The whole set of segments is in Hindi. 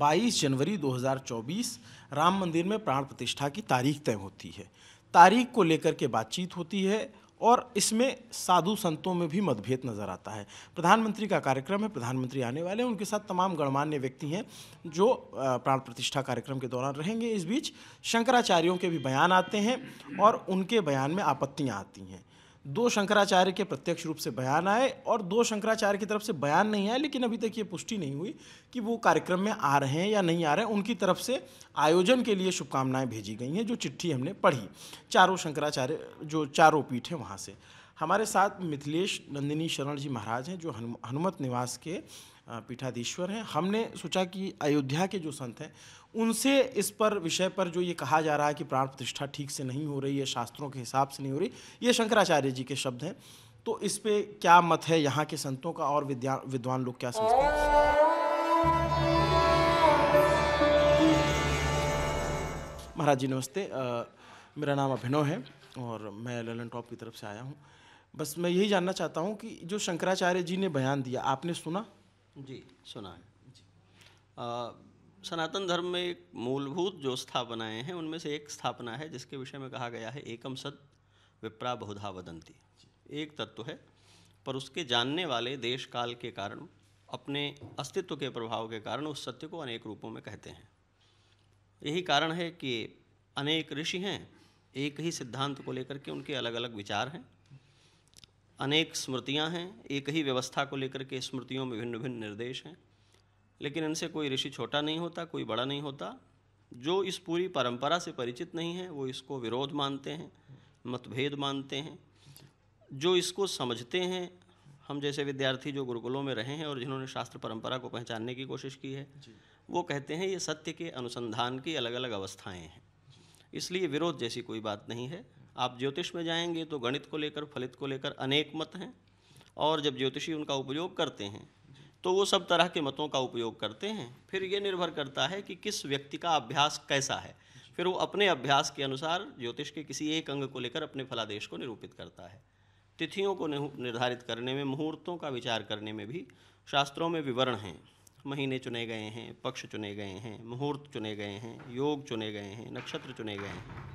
22 जनवरी 2024 राम मंदिर में प्राण प्रतिष्ठा की तारीख तय होती है तारीख को लेकर के बातचीत होती है और इसमें साधु संतों में भी मतभेद नज़र आता है प्रधानमंत्री का कार्यक्रम है प्रधानमंत्री आने वाले हैं उनके साथ तमाम गणमान्य व्यक्ति हैं जो प्राण प्रतिष्ठा कार्यक्रम के दौरान रहेंगे इस बीच शंकराचार्यों के भी बयान आते हैं और उनके बयान में आपत्तियाँ आती हैं दो शंकराचार्य के प्रत्यक्ष रूप से बयान आए और दो शंकराचार्य की तरफ से बयान नहीं आए लेकिन अभी तक ये पुष्टि नहीं हुई कि वो कार्यक्रम में आ रहे हैं या नहीं आ रहे हैं उनकी तरफ से आयोजन के लिए शुभकामनाएं भेजी गई हैं जो चिट्ठी हमने पढ़ी चारों शंकराचार्य जो चारों पीठ हैं वहाँ से हमारे साथ मिथिलेश नंदिनी शरण जी महाराज हैं जो हनुमत निवास के पीठाधीश्वर हैं हमने सोचा कि अयोध्या के जो संत हैं उनसे इस पर विषय पर जो ये कहा जा रहा है कि प्राण प्रतिष्ठा ठीक से नहीं हो रही है शास्त्रों के हिसाब से नहीं हो रही ये शंकराचार्य जी के शब्द हैं तो इस पर क्या मत है यहाँ के संतों का और विद्या विद्वान लोग क्या समझते हैं महाराज जी नमस्ते मेरा नाम अभिनव है और मैं ललन टॉप की तरफ से आया हूँ बस मैं यही जानना चाहता हूँ कि जो शंकराचार्य जी ने बयान दिया आपने सुना जी सुना है जी आ, सनातन धर्म में एक मूलभूत जो स्थापनाएं हैं उनमें से एक स्थापना है जिसके विषय में कहा गया है एकम सद विप्रा बहुधा वदंती एक तत्व है पर उसके जानने वाले देश काल के कारण अपने अस्तित्व के प्रभाव के कारण उस सत्य को अनेक रूपों में कहते हैं यही कारण है कि अनेक ऋषि हैं एक ही सिद्धांत को लेकर के उनके अलग अलग विचार हैं अनेक स्मृतियां हैं एक ही व्यवस्था को लेकर के स्मृतियों में भिन्न भिन्न निर्देश हैं लेकिन इनसे कोई ऋषि छोटा नहीं होता कोई बड़ा नहीं होता जो इस पूरी परंपरा से परिचित नहीं है वो इसको विरोध मानते हैं मतभेद मानते हैं जो इसको समझते हैं हम जैसे विद्यार्थी जो गुरुकुलों में रहे हैं और जिन्होंने शास्त्र परंपरा को पहचानने की कोशिश की है वो कहते हैं ये सत्य के अनुसंधान की अलग अलग अवस्थाएं हैं इसलिए विरोध जैसी कोई बात नहीं है आप ज्योतिष में जाएंगे तो गणित को लेकर फलित को लेकर अनेक मत हैं और जब ज्योतिषी उनका उपयोग करते हैं तो वो सब तरह के मतों का उपयोग करते हैं फिर ये निर्भर करता है कि किस व्यक्ति का अभ्यास कैसा है फिर वो अपने अभ्यास के अनुसार ज्योतिष के किसी एक अंग को लेकर अपने फलादेश को निरूपित करता है तिथियों को निर्धारित करने में मुहूर्तों का विचार करने में भी शास्त्रों में विवरण हैं महीने चुने गए हैं पक्ष चुने गए हैं मुहूर्त चुने गए हैं योग चुने गए हैं नक्षत्र चुने गए हैं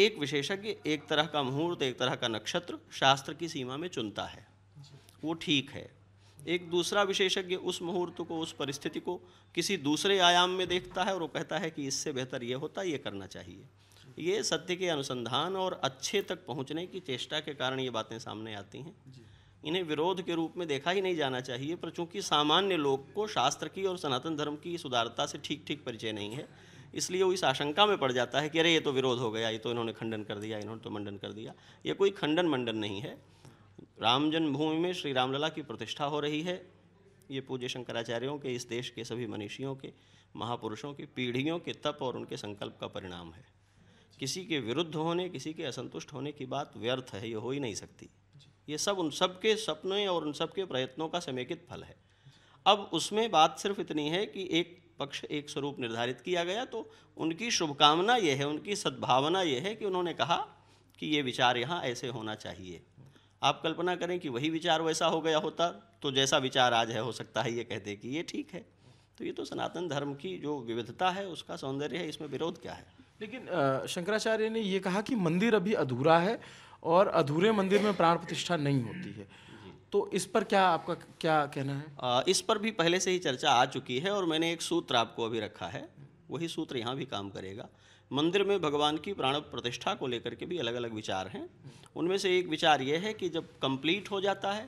एक विशेषज्ञ एक तरह का मुहूर्त एक तरह का नक्षत्र शास्त्र की सीमा में चुनता है वो ठीक है एक दूसरा विशेषज्ञ उस मुहूर्त को उस परिस्थिति को किसी दूसरे आयाम में देखता है और वो कहता है कि इससे बेहतर ये होता ये करना चाहिए ये सत्य के अनुसंधान और अच्छे तक पहुंचने की चेष्टा के कारण ये बातें सामने आती हैं इन्हें विरोध के रूप में देखा ही नहीं जाना चाहिए पर चूंकि सामान्य लोग को शास्त्र की और सनातन धर्म की सुधारता से ठीक ठीक परिचय नहीं है इसलिए वो इस आशंका में पड़ जाता है कि अरे ये तो विरोध हो गया ये तो इन्होंने खंडन कर दिया इन्होंने तो मंडन कर दिया ये कोई खंडन मंडन नहीं है राम जन्मभूमि में श्री रामलला की प्रतिष्ठा हो रही है ये पूज्य शंकराचार्यों के इस देश के सभी मनीषियों के महापुरुषों की पीढ़ियों के तप और उनके संकल्प का परिणाम है किसी के विरुद्ध होने किसी के असंतुष्ट होने की बात व्यर्थ है ये हो ही नहीं सकती ये सब उन सब के सपने और उन सब के प्रयत्नों का समेकित फल है अब उसमें बात सिर्फ इतनी है कि एक पक्ष एक स्वरूप निर्धारित किया गया तो उनकी शुभकामना यह है उनकी सद्भावना यह है कि उन्होंने कहा कि ये विचार यहाँ ऐसे होना चाहिए आप कल्पना करें कि वही विचार वैसा हो गया होता तो जैसा विचार आज है हो सकता है ये कहते कि ये ठीक है तो ये तो सनातन धर्म की जो विविधता है उसका सौंदर्य है इसमें विरोध क्या है लेकिन शंकराचार्य ने ये कहा कि मंदिर अभी अधूरा है और अधूरे मंदिर में प्राण प्रतिष्ठा नहीं होती है तो इस पर क्या आपका क्या कहना है आ, इस पर भी पहले से ही चर्चा आ चुकी है और मैंने एक सूत्र आपको अभी रखा है वही सूत्र यहाँ भी काम करेगा मंदिर में भगवान की प्राण प्रतिष्ठा को लेकर के भी अलग अलग विचार हैं उनमें से एक विचार ये है कि जब कंप्लीट हो जाता है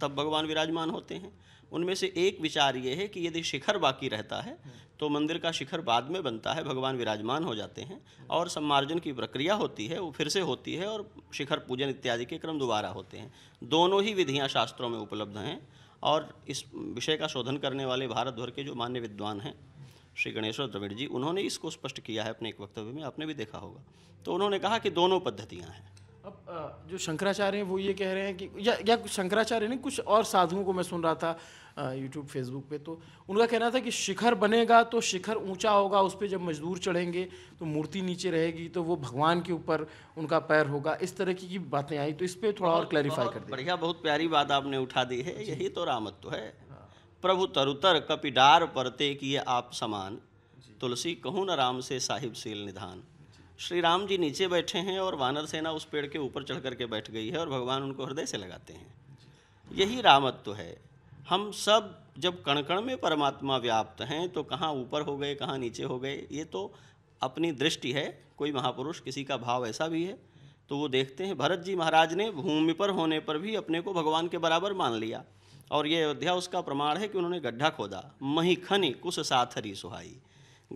तब भगवान विराजमान होते हैं उनमें से एक विचार ये है कि यदि शिखर बाकी रहता है तो मंदिर का शिखर बाद में बनता है भगवान विराजमान हो जाते हैं और सम्मार्जन की प्रक्रिया होती है वो फिर से होती है और शिखर पूजन इत्यादि के क्रम दोबारा होते हैं दोनों ही विधियाँ शास्त्रों में उपलब्ध हैं और इस विषय का शोधन करने वाले भारत भर के जो मान्य विद्वान हैं श्री गणेश्वर द्रविड़ जी उन्होंने इसको स्पष्ट किया है अपने एक वक्तव्य में आपने भी देखा होगा तो उन्होंने कहा कि दोनों पद्धतियाँ हैं अब जो शंकराचार्य हैं वो ये कह रहे हैं कि या या शंकराचार्य नहीं कुछ और साधुओं को मैं सुन रहा था यूट्यूब फेसबुक पे तो उनका कहना था कि शिखर बनेगा तो शिखर ऊंचा होगा उस पर जब मजदूर चढ़ेंगे तो मूर्ति नीचे रहेगी तो वो भगवान के ऊपर उनका पैर होगा इस तरह की, बातें आई तो इस पर थोड़ा और क्लैरिफाई कर बढ़िया बहुत प्यारी बात आपने उठा दी है यही तो रामत्व है हाँ। प्रभु तरुतर कपिडार परते किए आप समान तुलसी कहूँ न राम से साहिब सील निधान श्री राम जी नीचे बैठे हैं और वानर सेना उस पेड़ के ऊपर चढ़ करके बैठ गई है और भगवान उनको हृदय से लगाते हैं यही रामत्व है हम सब जब कणकण में परमात्मा व्याप्त हैं तो कहाँ ऊपर हो गए कहाँ नीचे हो गए ये तो अपनी दृष्टि है कोई महापुरुष किसी का भाव ऐसा भी है तो वो देखते हैं भरत जी महाराज ने भूमि पर होने पर भी अपने को भगवान के बराबर मान लिया और ये अयोध्या उसका प्रमाण है कि उन्होंने गड्ढा खोदा मही खनि कुश साथरी सुहाई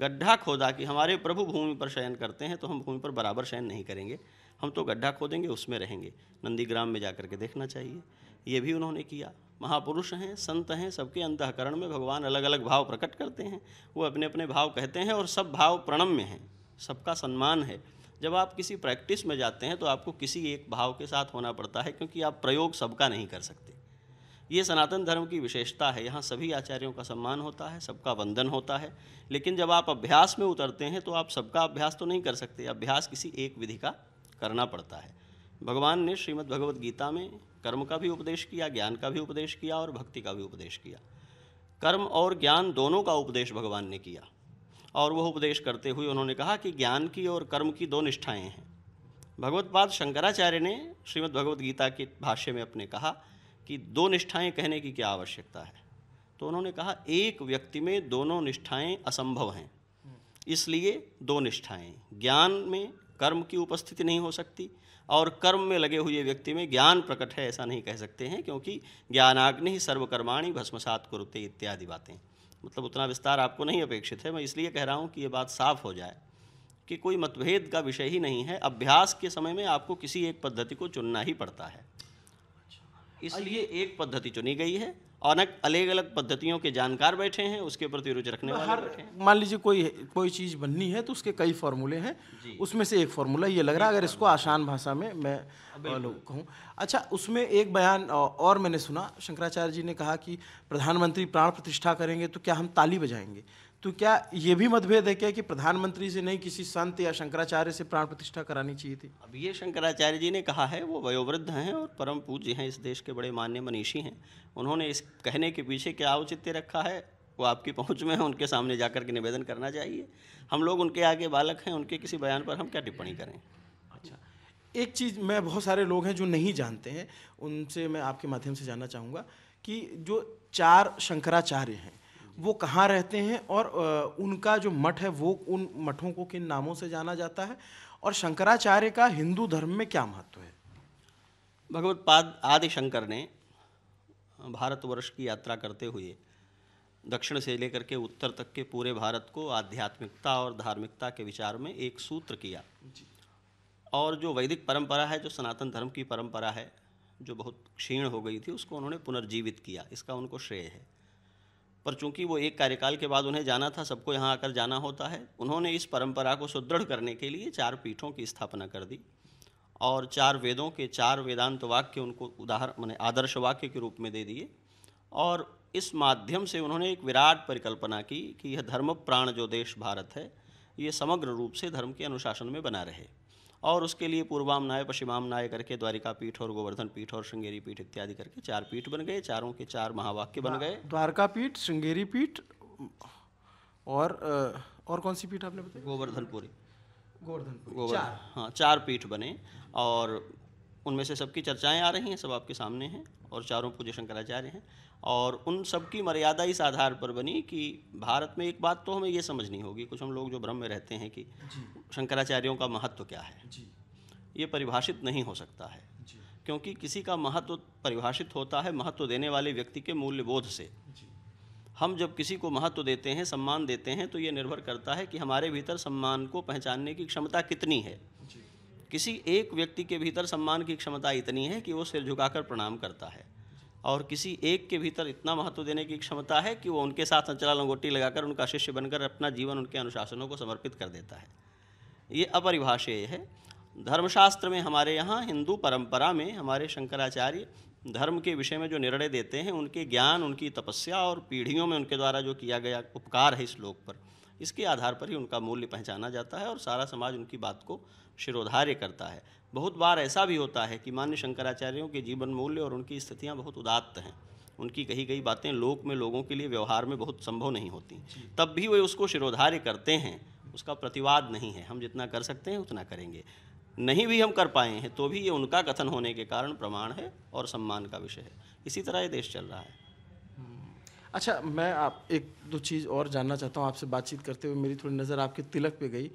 गड्ढा खोदा कि हमारे प्रभु भूमि पर शयन करते हैं तो हम भूमि पर बराबर शयन नहीं करेंगे हम तो गड्ढा खोदेंगे उसमें रहेंगे नंदीग्राम में जा के देखना चाहिए ये भी उन्होंने किया महापुरुष हैं संत हैं सबके अंतकरण में भगवान अलग अलग भाव प्रकट करते हैं वो अपने अपने भाव कहते हैं और सब भाव प्रणम्य हैं सबका सम्मान है जब आप किसी प्रैक्टिस में जाते हैं तो आपको किसी एक भाव के साथ होना पड़ता है क्योंकि आप प्रयोग सबका नहीं कर सकते ये सनातन धर्म की विशेषता है यहाँ सभी आचार्यों का सम्मान होता है सबका वंदन होता है लेकिन जब आप अभ्यास में उतरते हैं तो आप सबका अभ्यास तो नहीं कर सकते अभ्यास किसी एक विधि का करना पड़ता है भगवान ने श्रीमद् भगवद गीता में कर्म का भी उपदेश किया ज्ञान का भी उपदेश किया और भक्ति का भी उपदेश किया कर्म और ज्ञान दोनों का उपदेश भगवान ने किया और वह उपदेश करते हुए उन्होंने कहा कि ज्ञान की और कर्म की दो निष्ठाएं हैं भगवतपाद शंकराचार्य ने श्रीमद् भगवद गीता के भाष्य में अपने कहा कि दो निष्ठाएं कहने की क्या आवश्यकता है तो उन्होंने कहा एक व्यक्ति में दोनों निष्ठाएं असंभव हैं इसलिए दो निष्ठाएं ज्ञान में कर्म की उपस्थिति नहीं हो सकती और कर्म में लगे हुए व्यक्ति में ज्ञान प्रकट है ऐसा नहीं कह सकते हैं क्योंकि ज्ञानाग्नि ही सर्वकर्माणी भस्मसात कुरुते इत्यादि बातें मतलब उतना विस्तार आपको नहीं अपेक्षित है मैं इसलिए कह रहा हूँ कि ये बात साफ हो जाए कि कोई मतभेद का विषय ही नहीं है अभ्यास के समय में आपको किसी एक पद्धति को चुनना ही पड़ता है इसलिए एक पद्धति चुनी गई है अनेक अलग अलग पद्धतियों के जानकार बैठे हैं उसके प्रति रुचि रखने वाले हर मान लीजिए कोई कोई चीज़ बननी है तो उसके कई फॉर्मूले हैं उसमें से एक फॉर्मूला ये लग रहा है अगर इसको आसान भाषा में मैं हाँ, लोग कहूँ अच्छा उसमें एक बयान और मैंने सुना शंकराचार्य जी ने कहा कि प्रधानमंत्री प्राण प्रतिष्ठा करेंगे तो क्या हम ताली बजाएंगे तो क्या ये भी मतभेद है क्या कि प्रधानमंत्री से नहीं किसी संत या शंकराचार्य से प्राण प्रतिष्ठा करानी चाहिए थी अब ये शंकराचार्य जी ने कहा है वो वयोवृद्ध हैं और परम पूज्य हैं इस देश के बड़े मान्य मनीषी हैं उन्होंने इस कहने के पीछे क्या औचित्य रखा है वो आपकी पहुंच में है उनके सामने जाकर के निवेदन करना चाहिए हम लोग उनके आगे बालक हैं उनके किसी बयान पर हम क्या टिप्पणी करें अच्छा एक चीज़ मैं बहुत सारे लोग हैं जो नहीं जानते हैं उनसे मैं आपके माध्यम से जानना चाहूँगा कि जो चार शंकराचार्य हैं वो कहाँ रहते हैं और उनका जो मठ है वो उन मठों को किन नामों से जाना जाता है और शंकराचार्य का हिंदू धर्म में क्या महत्व है भगवत पाद आदि शंकर ने भारतवर्ष की यात्रा करते हुए दक्षिण से लेकर के उत्तर तक के पूरे भारत को आध्यात्मिकता और धार्मिकता के विचार में एक सूत्र किया और जो वैदिक परंपरा है जो सनातन धर्म की परंपरा है जो बहुत क्षीण हो गई थी उसको उन्होंने पुनर्जीवित किया इसका उनको श्रेय है पर चूंकि वो एक कार्यकाल के बाद उन्हें जाना था सबको यहाँ आकर जाना होता है उन्होंने इस परंपरा को सुदृढ़ करने के लिए चार पीठों की स्थापना कर दी और चार वेदों के चार वेदांत वाक्य उनको उदाहरण मैंने आदर्श वाक्य के रूप में दे दिए और इस माध्यम से उन्होंने एक विराट परिकल्पना की कि यह धर्म प्राण जो देश भारत है ये समग्र रूप से धर्म के अनुशासन में बना रहे और उसके लिए पूर्वाम पश्चिमाम नाय करके द्वारिका पीठ और गोवर्धन पीठ और श्रृंगेरी पीठ इत्यादि करके चार पीठ बन गए चारों के चार महावाक्य बन हाँ, गए द्वारका पीठ श्रृंगेरी पीठ और और कौन सी पीठ आपने बताया गोवर्धनपुरी गोवर्धनपुरी गोवर्धन हाँ चार पीठ बने और उनमें से सबकी चर्चाएं आ रही हैं सब आपके सामने हैं और चारों पोजिशन कराए जा रहे हैं और उन सब की मर्यादा इस आधार पर बनी कि भारत में एक बात तो हमें ये समझनी होगी कुछ हम लोग जो भ्रम में रहते हैं कि शंकराचार्यों का महत्व क्या है ये परिभाषित नहीं हो सकता है क्योंकि किसी का महत्व परिभाषित होता है महत्व देने वाले व्यक्ति के मूल्य बोध से हम जब किसी को महत्व देते हैं सम्मान देते हैं तो ये निर्भर करता है कि हमारे भीतर सम्मान को पहचानने की क्षमता कितनी है किसी एक व्यक्ति के भीतर सम्मान की क्षमता इतनी है कि वो सिर झुकाकर प्रणाम करता है और किसी एक के भीतर इतना महत्व देने की क्षमता है कि वो उनके साथ अंचला लंगोटी लगाकर उनका शिष्य बनकर अपना जीवन उनके अनुशासनों को समर्पित कर देता है ये अपरिभाषेय है धर्मशास्त्र में हमारे यहाँ हिंदू परंपरा में हमारे शंकराचार्य धर्म के विषय में जो निर्णय देते हैं उनके ज्ञान उनकी तपस्या और पीढ़ियों में उनके द्वारा जो किया गया उपकार है इस लोक पर इसके आधार पर ही उनका मूल्य पहचाना जाता है और सारा समाज उनकी बात को शिरोधार्य करता है बहुत बार ऐसा भी होता है कि मान्य शंकराचार्यों के जीवन मूल्य और उनकी स्थितियाँ बहुत उदात्त हैं उनकी कही गई बातें लोक में लोगों के लिए व्यवहार में बहुत संभव नहीं होती तब भी वे उसको शिरोधार्य करते हैं उसका प्रतिवाद नहीं है हम जितना कर सकते हैं उतना करेंगे नहीं भी हम कर पाए हैं तो भी ये उनका कथन होने के कारण प्रमाण है और सम्मान का विषय है इसी तरह ये देश चल रहा है अच्छा मैं आप एक दो चीज़ और जानना चाहता हूँ आपसे बातचीत करते हुए मेरी थोड़ी नज़र आपके तिलक पे गई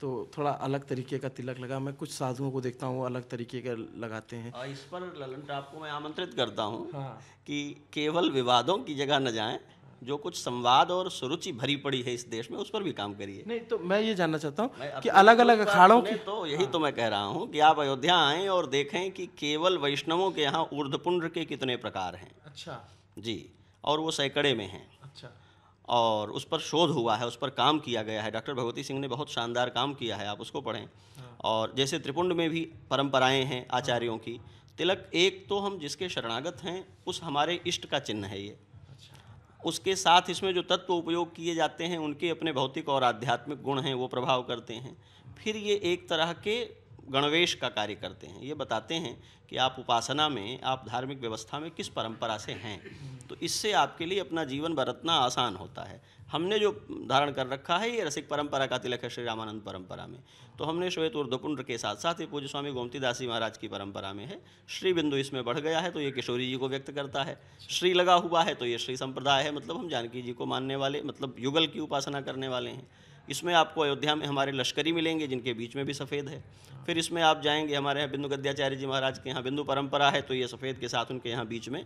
तो थोड़ा अलग तरीके का तिलक लगा मैं कुछ साधुओं को देखता हूँ अलग तरीके का लगाते हैं इस पर ललन टाप को मैं आमंत्रित करता हूँ हाँ। कि केवल विवादों की जगह न जाएं जो कुछ संवाद और सुरुचि भरी पड़ी है इस देश में उस पर भी काम करिए नहीं तो मैं ये जानना चाहता हूँ कि अलग अलग अखाड़ों की तो यही तो मैं कह रहा हूँ कि आप अयोध्या आए और देखें कि केवल वैष्णवों के यहाँ ऊर्धपुंड के कितने प्रकार हैं अच्छा जी और वो सैकड़े में हैं अच्छा और उस पर शोध हुआ है उस पर काम किया गया है डॉक्टर भगवती सिंह ने बहुत शानदार काम किया है आप उसको पढ़ें हाँ। और जैसे त्रिपुंड में भी परंपराएं हैं हाँ। आचार्यों की तिलक एक तो हम जिसके शरणागत हैं उस हमारे इष्ट का चिन्ह है ये अच्छा। उसके साथ इसमें जो तत्व उपयोग किए जाते हैं उनके अपने भौतिक और आध्यात्मिक गुण हैं वो प्रभाव करते हैं फिर ये एक तरह के गणवेश का कार्य करते हैं ये बताते हैं कि आप उपासना में आप धार्मिक व्यवस्था में किस परंपरा से हैं तो इससे आपके लिए अपना जीवन बरतना आसान होता है हमने जो धारण कर रखा है ये रसिक परंपरा का तिलक है श्री रामानंद परंपरा में तो हमने श्वेत ऊर्धपुंड के साथ साथ ही पूज्य स्वामी गोमतीदासी महाराज की परंपरा में है श्री बिंदु इसमें बढ़ गया है तो ये किशोरी जी को व्यक्त करता है श्री लगा हुआ है तो ये श्री संप्रदाय है मतलब हम जानकी जी को मानने वाले मतलब युगल की उपासना करने वाले हैं इसमें आपको अयोध्या में हमारे लश्करी मिलेंगे जिनके बीच में भी सफ़ेद है फिर इसमें आप जाएंगे हमारे यहाँ बिंदु गद्याचार्य जी महाराज के यहाँ बिंदु परंपरा है तो ये सफ़ेद के साथ उनके यहाँ बीच में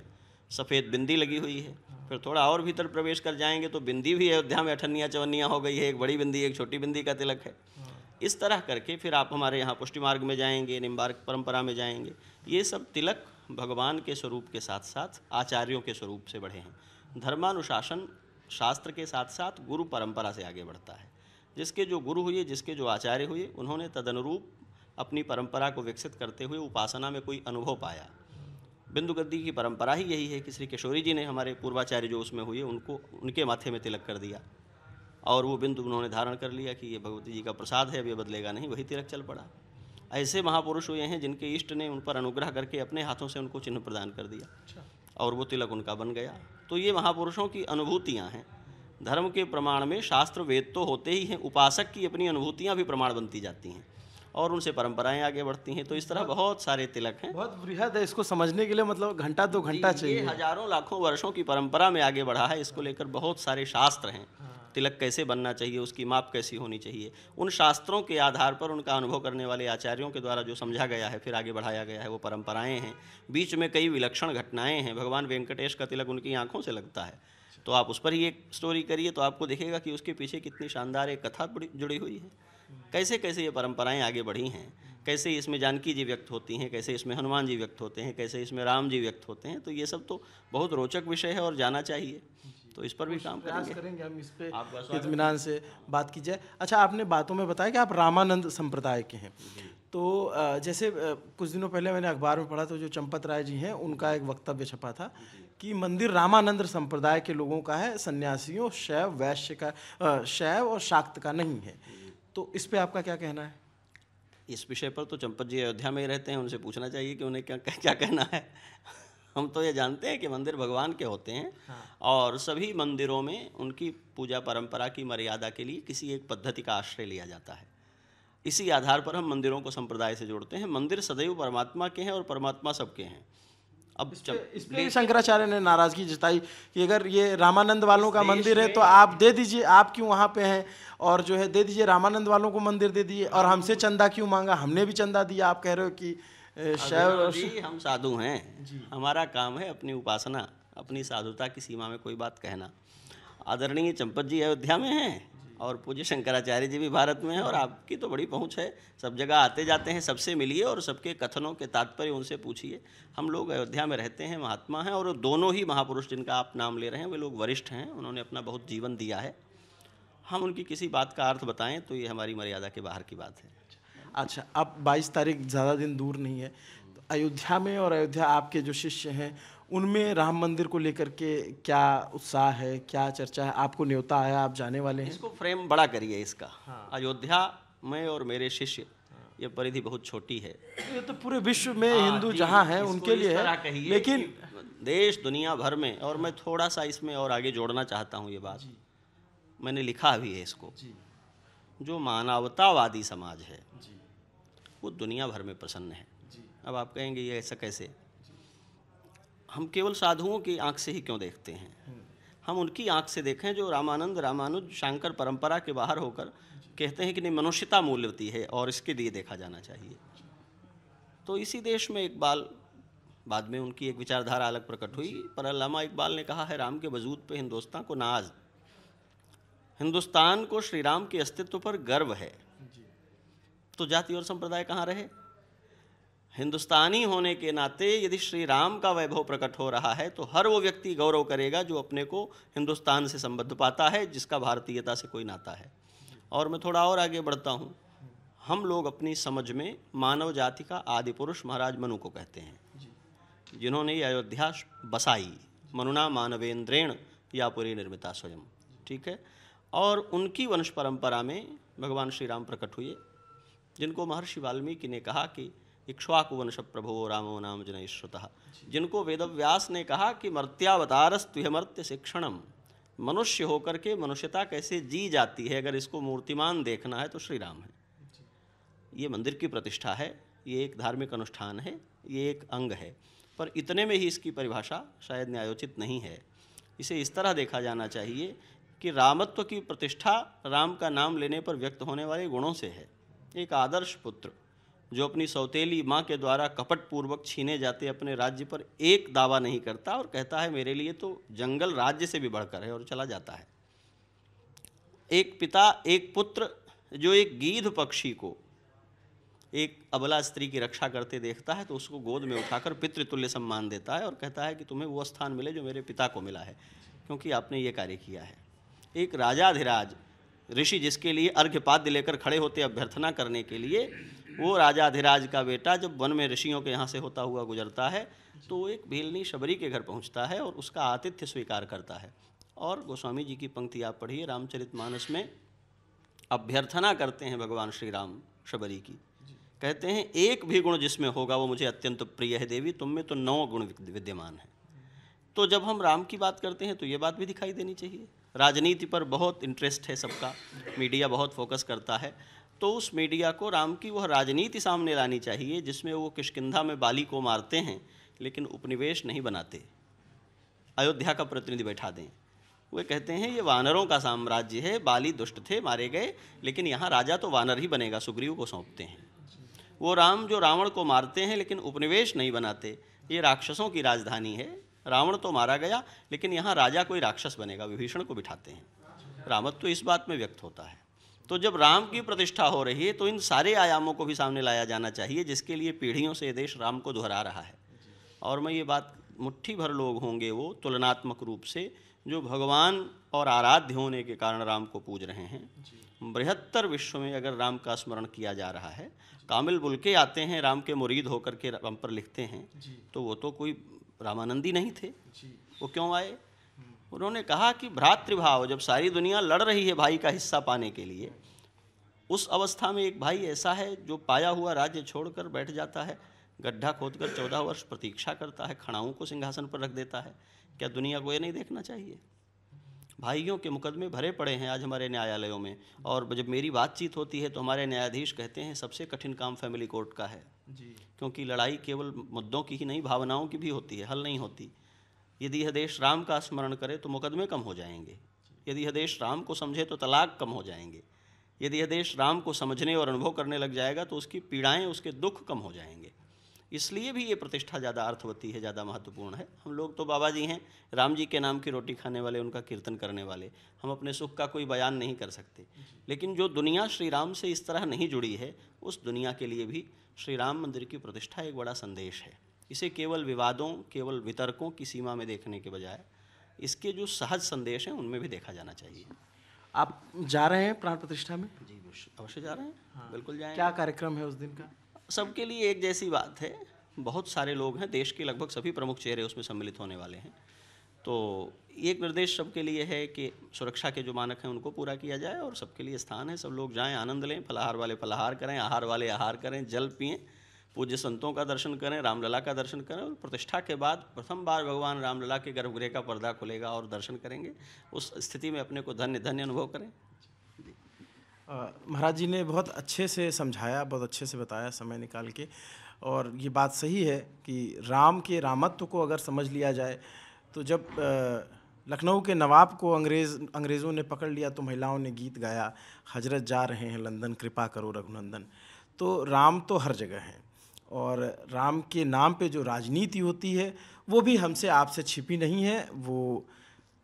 सफ़ेद बिंदी लगी हुई है फिर थोड़ा और भीतर प्रवेश कर जाएंगे तो बिंदी भी अयोध्या में अठन्नियाँ चवन्निया हो गई है एक बड़ी बिंदी एक छोटी बिंदी का तिलक है इस तरह करके फिर आप हमारे यहाँ पुष्टि मार्ग में जाएंगे निम्बार्क परंपरा में जाएंगे ये सब तिलक भगवान के स्वरूप के साथ साथ आचार्यों के स्वरूप से बढ़े हैं धर्मानुशासन शास्त्र के साथ साथ गुरु परंपरा से आगे बढ़ता है जिसके जो गुरु हुए जिसके जो आचार्य हुए उन्होंने तदनुरूप अपनी परंपरा को विकसित करते हुए उपासना में कोई अनुभव पाया बिंदु गद्दी की परंपरा ही यही है कि श्री किशोरी जी ने हमारे पूर्वाचार्य जो उसमें हुए उनको उनके माथे में तिलक कर दिया और वो बिंदु उन्होंने धारण कर लिया कि ये भगवती जी का प्रसाद है अब ये बदलेगा नहीं वही तिलक चल पड़ा ऐसे महापुरुष हुए हैं जिनके इष्ट ने उन पर अनुग्रह करके अपने हाथों से उनको चिन्ह प्रदान कर दिया अच्छा। और वो तिलक उनका बन गया तो ये महापुरुषों की अनुभूतियाँ हैं धर्म के प्रमाण में शास्त्र वेद तो होते ही हैं उपासक की अपनी अनुभूतियाँ भी प्रमाण बनती जाती हैं और उनसे परंपराएं आगे बढ़ती हैं तो इस तरह बहुत सारे तिलक हैं बहुत बृहद है इसको समझने के लिए मतलब घंटा दो घंटा चाहिए हजारों लाखों वर्षों की परंपरा में आगे बढ़ा है इसको लेकर बहुत सारे शास्त्र हैं हाँ। तिलक कैसे बनना चाहिए उसकी माप कैसी होनी चाहिए उन शास्त्रों के आधार पर उनका अनुभव करने वाले आचार्यों के द्वारा जो समझा गया है फिर आगे बढ़ाया गया है वो परंपराएं हैं बीच में कई विलक्षण घटनाएं हैं भगवान वेंकटेश का तिलक उनकी आंखों से लगता है तो आप उस पर ही एक स्टोरी करिए तो आपको देखेगा कि उसके पीछे कितनी शानदार एक कथा जुड़ी हुई है कैसे कैसे ये परंपराएं आगे बढ़ी हैं कैसे इसमें जानकी जी व्यक्त होती हैं कैसे इसमें हनुमान जी व्यक्त होते हैं कैसे इसमें राम जी व्यक्त होते हैं तो ये सब तो बहुत रोचक विषय है और जाना चाहिए तो इस पर भी काम करेंगे करेंगे हम इस पर इतमान से बात की जाए अच्छा आपने बातों में बताया कि आप रामानंद संप्रदाय के हैं तो जैसे कुछ दिनों पहले मैंने अखबार में पढ़ा तो जो चंपत राय जी हैं उनका एक वक्तव्य छपा था कि मंदिर रामानंद संप्रदाय के लोगों का है सन्यासियों शैव वैश्य का शैव और शाक्त का नहीं है तो इस पर आपका क्या कहना है इस विषय पर तो चंपत जी अयोध्या में ही रहते हैं उनसे पूछना चाहिए कि उन्हें क्या क्या कहना है हम तो ये जानते हैं कि मंदिर भगवान के होते हैं हाँ। और सभी मंदिरों में उनकी पूजा परंपरा की मर्यादा के लिए किसी एक पद्धति का आश्रय लिया जाता है इसी आधार पर हम मंदिरों को संप्रदाय से जोड़ते हैं मंदिर सदैव परमात्मा के हैं और परमात्मा सबके हैं अब इसलिए शंकराचार्य ने नाराजगी जताई कि अगर ये रामानंद वालों का मंदिर है तो आप दे दीजिए आप क्यों वहाँ पे हैं और जो है दे दीजिए रामानंद वालों को मंदिर दे दिए और हमसे चंदा क्यों मांगा हमने भी चंदा दिया आप कह रहे हो कि शैव हम साधु हैं हमारा काम है अपनी उपासना अपनी साधुता की सीमा में कोई बात कहना आदरणीय चंपत जी अयोध्या में हैं और पूज्य शंकराचार्य जी भी भारत में हैं और आपकी तो बड़ी पहुंच है सब जगह आते जाते हैं सबसे मिलिए और सबके कथनों के तात्पर्य उनसे पूछिए हम लोग अयोध्या में रहते हैं महात्मा हैं और दोनों ही महापुरुष जिनका आप नाम ले रहे हैं वे लोग वरिष्ठ हैं उन्होंने अपना बहुत जीवन दिया है हम उनकी किसी बात का अर्थ बताएं तो ये हमारी मर्यादा के बाहर की बात है अच्छा अब बाईस तारीख ज़्यादा दिन दूर नहीं है तो अयोध्या में और अयोध्या आपके जो शिष्य हैं उनमें राम मंदिर को लेकर के क्या उत्साह है क्या चर्चा है आपको न्योता आया आप जाने वाले हैं इसको फ्रेम बड़ा करिए इसका हाँ। अयोध्या में और मेरे शिष्य ये परिधि बहुत छोटी है ये तो पूरे विश्व में आ, हाँ, हिंदू जहाँ हैं उनके लिए है लेकिन देश दुनिया भर में और मैं थोड़ा सा इसमें और आगे जोड़ना चाहता हूँ ये बात मैंने लिखा भी है इसको जो मानवतावादी समाज है वो दुनिया भर में प्रसन्न है अब आप कहेंगे ये ऐसा कैसे हम केवल साधुओं की आंख से ही क्यों देखते हैं हम उनकी आंख से देखें जो रामानंद रामानुज शंकर परंपरा के बाहर होकर कहते हैं कि नहीं मनुष्यता मूल्यती है और इसके लिए देखा जाना चाहिए तो इसी देश में इकबाल बाद में उनकी एक विचारधारा अलग प्रकट हुई पर अलामा इकबाल ने कहा है राम के वजूद पर हिंदुस्तान को नाज हिंदुस्तान को श्री राम के अस्तित्व पर गर्व है तो जाति और संप्रदाय कहाँ रहे हिंदुस्तानी होने के नाते यदि श्री राम का वैभव प्रकट हो रहा है तो हर वो व्यक्ति गौरव करेगा जो अपने को हिंदुस्तान से संबद्ध पाता है जिसका भारतीयता से कोई नाता है और मैं थोड़ा और आगे बढ़ता हूँ हम लोग अपनी समझ में मानव जाति का आदि पुरुष महाराज मनु को कहते हैं जिन्होंने ये अयोध्या बसाई मनुना मानवेंद्रेण या पूरी निर्मिता स्वयं ठीक है और उनकी वंश परंपरा में भगवान श्री राम प्रकट हुए जिनको महर्षि वाल्मीकि ने कहा कि इक्ष्वाकुवंश प्रभो रामो नाम जनैश्रुतः जिनको वेदव्यास ने कहा कि मर्त्यावतारस्तुह मर्त्य शिक्षणम मनुष्य होकर के मनुष्यता कैसे जी जाती है अगर इसको मूर्तिमान देखना है तो श्री राम है ये मंदिर की प्रतिष्ठा है ये एक धार्मिक अनुष्ठान है ये एक अंग है पर इतने में ही इसकी परिभाषा शायद न्यायोचित नहीं है इसे इस तरह देखा जाना चाहिए कि रामत्व की प्रतिष्ठा राम का नाम लेने पर व्यक्त होने वाले गुणों से है एक आदर्श पुत्र जो अपनी सौतेली माँ के द्वारा कपट पूर्वक छीने जाते अपने राज्य पर एक दावा नहीं करता और कहता है मेरे लिए तो जंगल राज्य से भी बढ़कर है और चला जाता है एक पिता एक पुत्र जो एक गीध पक्षी को एक अबला स्त्री की रक्षा करते देखता है तो उसको गोद में उठाकर पितृतुल्य सम्मान देता है और कहता है कि तुम्हें वो स्थान मिले जो मेरे पिता को मिला है क्योंकि आपने ये कार्य किया है एक राजाधिराज ऋषि जिसके लिए अर्घ्यपाद्य लेकर खड़े होते अभ्यर्थना करने के लिए वो राजा अधिराज का बेटा जब वन में ऋषियों के यहाँ से होता हुआ गुजरता है तो वो एक भीलनी शबरी के घर पहुँचता है और उसका आतिथ्य स्वीकार करता है और गोस्वामी जी की पंक्ति आप पढ़िए मानस में अभ्यर्थना करते हैं भगवान श्री राम शबरी की कहते हैं एक भी गुण जिसमें होगा वो मुझे अत्यंत प्रिय है देवी तुम में तो नौ गुण विद्यमान है तो जब हम राम की बात करते हैं तो ये बात भी दिखाई देनी चाहिए राजनीति पर बहुत इंटरेस्ट है सबका मीडिया बहुत फोकस करता है तो उस मीडिया को राम की वह राजनीति सामने लानी चाहिए जिसमें वो किशकिंधा में बाली को मारते हैं लेकिन उपनिवेश नहीं बनाते अयोध्या का प्रतिनिधि बैठा दें वे कहते हैं ये वानरों का साम्राज्य है बाली दुष्ट थे मारे गए लेकिन यहाँ राजा तो वानर ही बनेगा सुग्रीव को सौंपते हैं वो राम जो रावण को मारते हैं लेकिन उपनिवेश नहीं बनाते ये राक्षसों की राजधानी है रावण तो मारा गया लेकिन यहाँ राजा कोई राक्षस बनेगा विभीषण को बिठाते हैं रामत तो इस बात में व्यक्त होता है तो जब राम की प्रतिष्ठा हो रही है तो इन सारे आयामों को भी सामने लाया जाना चाहिए जिसके लिए पीढ़ियों से देश राम को दोहरा रहा है और मैं ये बात मुट्ठी भर लोग होंगे वो तुलनात्मक रूप से जो भगवान और आराध्य होने के कारण राम को पूज रहे हैं बृहत्तर विश्व में अगर राम का स्मरण किया जा रहा है कामिल बुल आते हैं राम के मुरीद होकर के राम पर लिखते हैं तो वो तो कोई रामानंदी नहीं थे वो क्यों आए उन्होंने कहा कि भ्रातृभाव जब सारी दुनिया लड़ रही है भाई का हिस्सा पाने के लिए उस अवस्था में एक भाई ऐसा है जो पाया हुआ राज्य छोड़कर बैठ जाता है गड्ढा खोदकर चौदह वर्ष प्रतीक्षा करता है खड़ाओं को सिंहासन पर रख देता है क्या दुनिया को ये नहीं देखना चाहिए भाइयों के मुकदमे भरे पड़े हैं आज हमारे न्यायालयों में और जब मेरी बातचीत होती है तो हमारे न्यायाधीश कहते हैं सबसे कठिन काम फैमिली कोर्ट का है जी। क्योंकि लड़ाई केवल मुद्दों की ही नहीं भावनाओं की भी होती है हल नहीं होती यदि यह देश राम का स्मरण करे तो मुकदमे कम हो जाएंगे यदि यह देश राम को समझे तो तलाक कम हो जाएंगे यदि यह देश राम को समझने और अनुभव करने लग जाएगा तो उसकी पीड़ाएं उसके दुख कम हो जाएंगे इसलिए भी ये प्रतिष्ठा ज़्यादा अर्थवती है ज़्यादा महत्वपूर्ण है हम लोग तो बाबा जी हैं राम जी के नाम की रोटी खाने वाले उनका कीर्तन करने वाले हम अपने सुख का कोई बयान नहीं कर सकते लेकिन जो दुनिया श्री राम से इस तरह नहीं जुड़ी है उस दुनिया के लिए भी श्री राम मंदिर की प्रतिष्ठा एक बड़ा संदेश है इसे केवल विवादों केवल वितर्कों की सीमा में देखने के बजाय इसके जो सहज संदेश हैं उनमें भी देखा जाना चाहिए आप जा रहे हैं प्राण प्रतिष्ठा में जी अवश्य जा रहे हैं हाँ। बिल्कुल जाए क्या कार्यक्रम है उस दिन का सबके लिए एक जैसी बात है बहुत सारे लोग हैं देश के लगभग सभी प्रमुख चेहरे उसमें सम्मिलित होने वाले हैं तो एक निर्देश सबके लिए है कि सुरक्षा के जो मानक हैं उनको पूरा किया जाए और सबके लिए स्थान है सब लोग जाएं आनंद लें फलाहार वाले फलाहार करें आहार वाले आहार करें जल पिएं पूज्य संतों का दर्शन करें रामलला का दर्शन करें और प्रतिष्ठा के बाद प्रथम बार भगवान रामलला के गर्भगृह का पर्दा खुलेगा और दर्शन करेंगे उस स्थिति में अपने को धन्य धन्य अनुभव करें महाराज जी ने बहुत अच्छे से समझाया बहुत अच्छे से बताया समय निकाल के और ये बात सही है कि राम के रामत्व को अगर समझ लिया जाए तो जब लखनऊ के नवाब को अंग्रेज़ अंग्रेज़ों ने पकड़ लिया तो महिलाओं ने गीत गाया हजरत जा रहे हैं लंदन कृपा करो रघुनंदन तो राम तो हर जगह हैं और राम के नाम पे जो राजनीति होती है वो भी हमसे आपसे छिपी नहीं है वो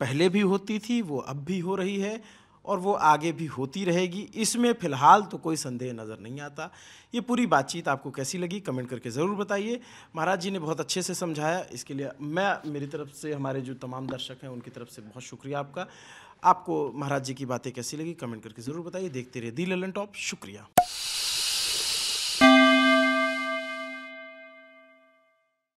पहले भी होती थी वो अब भी हो रही है और वो आगे भी होती रहेगी इसमें फ़िलहाल तो कोई संदेह नज़र नहीं आता ये पूरी बातचीत आपको कैसी लगी कमेंट करके ज़रूर बताइए महाराज जी ने बहुत अच्छे से समझाया इसके लिए मैं मेरी तरफ से हमारे जो तमाम दर्शक हैं उनकी तरफ से बहुत शुक्रिया आपका आपको महाराज जी की बातें कैसी लगी कमेंट करके ज़रूर बताइए देखते रहिए दी ललन टॉप शुक्रिया